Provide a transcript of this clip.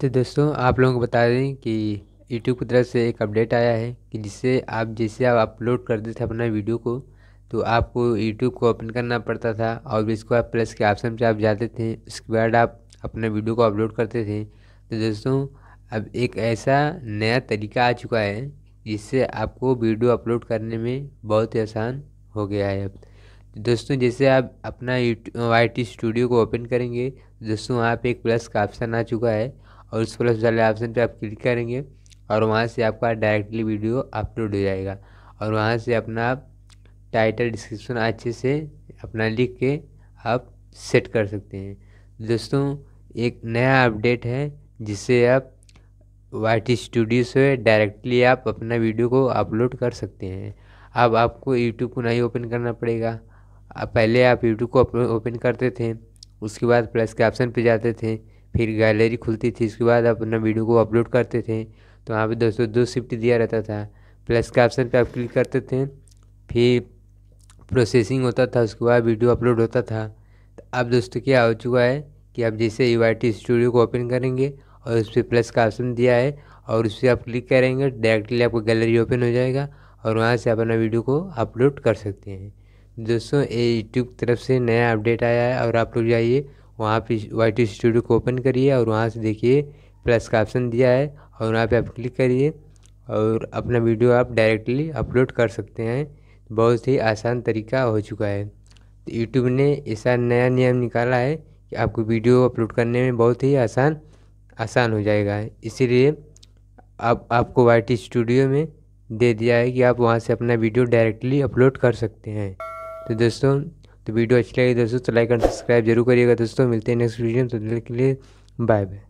तो दोस्तों आप लोगों को बता दें कि यूट्यूब की तरफ से एक अपडेट आया है कि जिससे आप जैसे आप अपलोड करते थे अपना वीडियो को तो आपको यूट्यूब को ओपन करना पड़ता था और इसको आप प्लस के ऑप्शन पर आप जाते थे उसके बाद आप अपना वीडियो को अपलोड करते थे तो दोस्तों अब एक ऐसा नया तरीका आ चुका है जिससे आपको वीडियो अपलोड करने में बहुत ही आसान हो गया है अब तो दोस्तों जैसे आप अपना वाई टी स्टूडियो को ओपन करेंगे दोस्तों वहाँ पे एक प्लस का ऑप्शन आ चुका है और उस प्लस वाले ऑप्शन पर आप क्लिक करेंगे और वहाँ से आपका डायरेक्टली वीडियो अपलोड हो जाएगा और वहाँ से अपना आप टाइटल डिस्क्रिप्शन अच्छे से अपना लिख के आप सेट कर सकते हैं दोस्तों एक नया अपडेट है जिससे आप वाई स्टूडियो से डायरेक्टली आप अपना वीडियो को अपलोड कर सकते हैं अब आपको यूट्यूब को नहीं ओपन करना पड़ेगा पहले आप यूट्यूब को ओपन करते थे उसके बाद प्लस के ऑप्शन पे जाते थे फिर गैलरी खुलती थी उसके बाद आप अपना वीडियो को अपलोड करते थे तो वहाँ पे दोस्तों दो शिफ्ट दिया रहता था प्लस के ऑप्शन पे आप क्लिक करते थे फिर प्रोसेसिंग होता था उसके बाद वीडियो अपलोड होता था तो अब दोस्तों क्या हो चुका है कि आप जैसे यू स्टूडियो को ओपन करेंगे और उस पर प्लस का ऑप्शन दिया है और उस पर आप क्लिक करेंगे डायरेक्टली आपको गैलरी ओपन हो जाएगा और वहाँ से आप अपना वीडियो को अपलोड कर सकते हैं दोस्तों ये यूट्यूब तरफ से नया अपडेट आया है और आप लोग जाइए वहाँ पे वाई टी स्टूडियो को ओपन करिए और वहाँ से देखिए प्लस का ऑप्शन दिया है और वहाँ पे आप क्लिक करिए और अपना वीडियो आप डायरेक्टली अपलोड कर सकते हैं बहुत ही आसान तरीका हो चुका है तो यूट्यूब ने ऐसा नया नियम निकाला है कि आपको वीडियो अपलोड करने में बहुत ही आसान आसान हो जाएगा इसीलिए आप आपको वाई टी स्टूडियो में दे दिया है कि आप वहाँ से अपना वीडियो डायरेक्टली अपलोड कर सकते हैं तो दोस्तों तो वीडियो अच्छी लगी दोस्तों तो लाइक एंड सब्सक्राइब जरूर करिएगा दोस्तों मिलते हैं नेक्स्ट वीडियो में तो के लिए बाय बाय